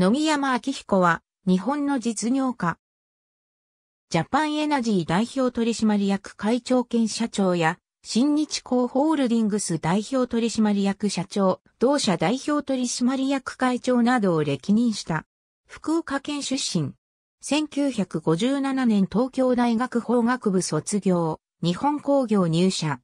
野木山明彦は、日本の実業家。ジャパンエナジー代表取締役会長兼社長や、新日興ホールディングス代表取締役社長、同社代表取締役会長などを歴任した。福岡県出身。1957年東京大学法学部卒業、日本工業入社。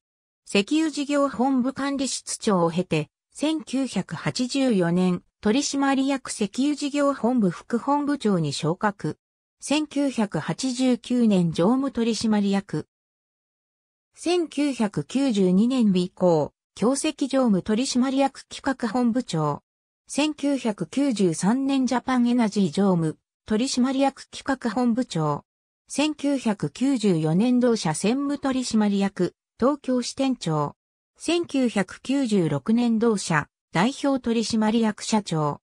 石油事業本部管理室長を経て、1984年、取締役石油事業本部副本部長に昇格。1989年常務取締役。1992年以降、強積常務取締役企画本部長。1993年ジャパンエナジー常務取締役企画本部長。1994年同社専務取締役東京支店長。1996年同社代表取締役社長。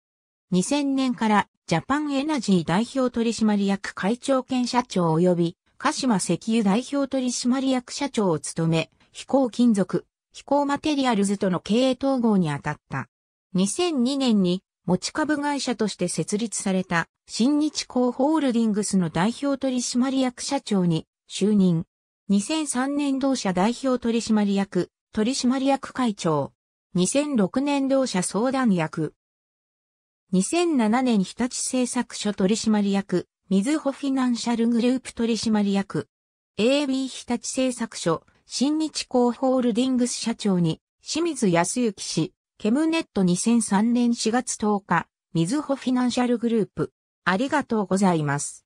2000年からジャパンエナジー代表取締役会長兼社長及び鹿島石油代表取締役社長を務め、飛行金属、飛行マテリアルズとの経営統合に当たった。2002年に持ち株会社として設立された新日興ホールディングスの代表取締役社長に就任。2003年同社代表取締役、取締役会長、2006年同社相談役。2007年日立製作所取締役、水穂フィナンシャルグループ取締役。AB 日立製作所、新日興ホールディングス社長に、清水康之氏、ケムネット2003年4月10日、水穂フィナンシャルグループ。ありがとうございます。